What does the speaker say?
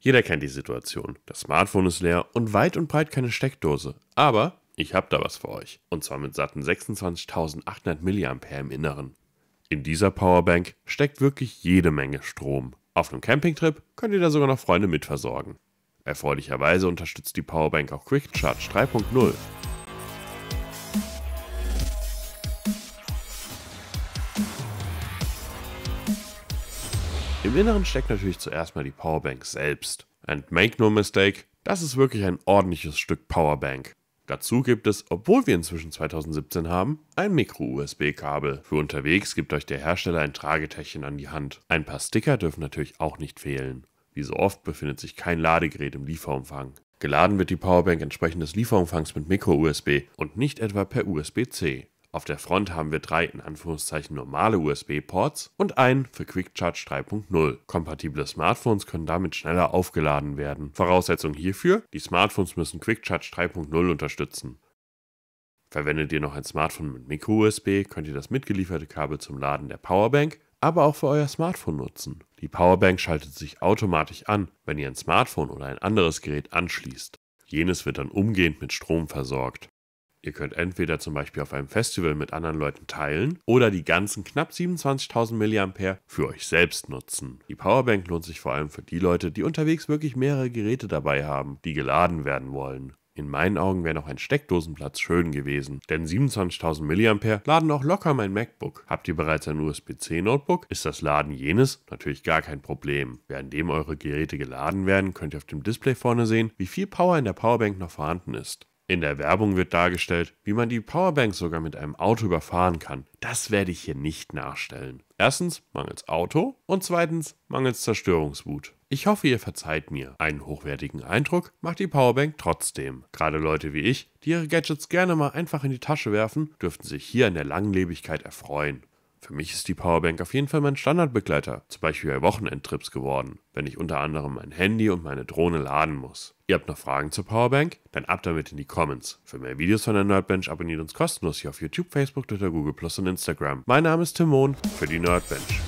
Jeder kennt die Situation. Das Smartphone ist leer und weit und breit keine Steckdose. Aber ich habe da was für euch. Und zwar mit satten 26.800 mAh im Inneren. In dieser Powerbank steckt wirklich jede Menge Strom. Auf einem Campingtrip könnt ihr da sogar noch Freunde mitversorgen. Erfreulicherweise unterstützt die Powerbank auch Quick Charge 3.0. Im Inneren steckt natürlich zuerst mal die Powerbank selbst. And make no mistake, das ist wirklich ein ordentliches Stück Powerbank. Dazu gibt es, obwohl wir inzwischen 2017 haben, ein Micro-USB-Kabel. Für unterwegs gibt euch der Hersteller ein Tragetäschchen an die Hand. Ein paar Sticker dürfen natürlich auch nicht fehlen. Wie so oft befindet sich kein Ladegerät im Lieferumfang. Geladen wird die Powerbank entsprechend des Lieferumfangs mit Micro-USB und nicht etwa per USB-C. Auf der Front haben wir drei in Anführungszeichen normale USB-Ports und einen für Quick Charge 3.0. Kompatible Smartphones können damit schneller aufgeladen werden. Voraussetzung hierfür, die Smartphones müssen Quick Charge 3.0 unterstützen. Verwendet ihr noch ein Smartphone mit Micro-USB, könnt ihr das mitgelieferte Kabel zum Laden der Powerbank, aber auch für euer Smartphone nutzen. Die Powerbank schaltet sich automatisch an, wenn ihr ein Smartphone oder ein anderes Gerät anschließt. Jenes wird dann umgehend mit Strom versorgt. Ihr könnt entweder zum Beispiel auf einem Festival mit anderen Leuten teilen oder die ganzen knapp 27.000 mAh für euch selbst nutzen. Die Powerbank lohnt sich vor allem für die Leute, die unterwegs wirklich mehrere Geräte dabei haben, die geladen werden wollen. In meinen Augen wäre noch ein Steckdosenplatz schön gewesen, denn 27.000 mAh laden auch locker mein MacBook. Habt ihr bereits ein USB-C-Notebook, ist das Laden jenes natürlich gar kein Problem. Währenddem eure Geräte geladen werden, könnt ihr auf dem Display vorne sehen, wie viel Power in der Powerbank noch vorhanden ist. In der Werbung wird dargestellt, wie man die Powerbank sogar mit einem Auto überfahren kann. Das werde ich hier nicht nachstellen. Erstens mangels Auto und zweitens mangels Zerstörungswut. Ich hoffe, ihr verzeiht mir. Einen hochwertigen Eindruck macht die Powerbank trotzdem. Gerade Leute wie ich, die ihre Gadgets gerne mal einfach in die Tasche werfen, dürften sich hier an der Langlebigkeit erfreuen. Für mich ist die Powerbank auf jeden Fall mein Standardbegleiter, zum Beispiel bei Wochenendtrips geworden, wenn ich unter anderem mein Handy und meine Drohne laden muss. Ihr habt noch Fragen zur Powerbank? Dann ab damit in die Comments. Für mehr Videos von der Nerdbench abonniert uns kostenlos hier auf YouTube, Facebook, Twitter, Google Plus und Instagram. Mein Name ist Timon für die Nerdbench.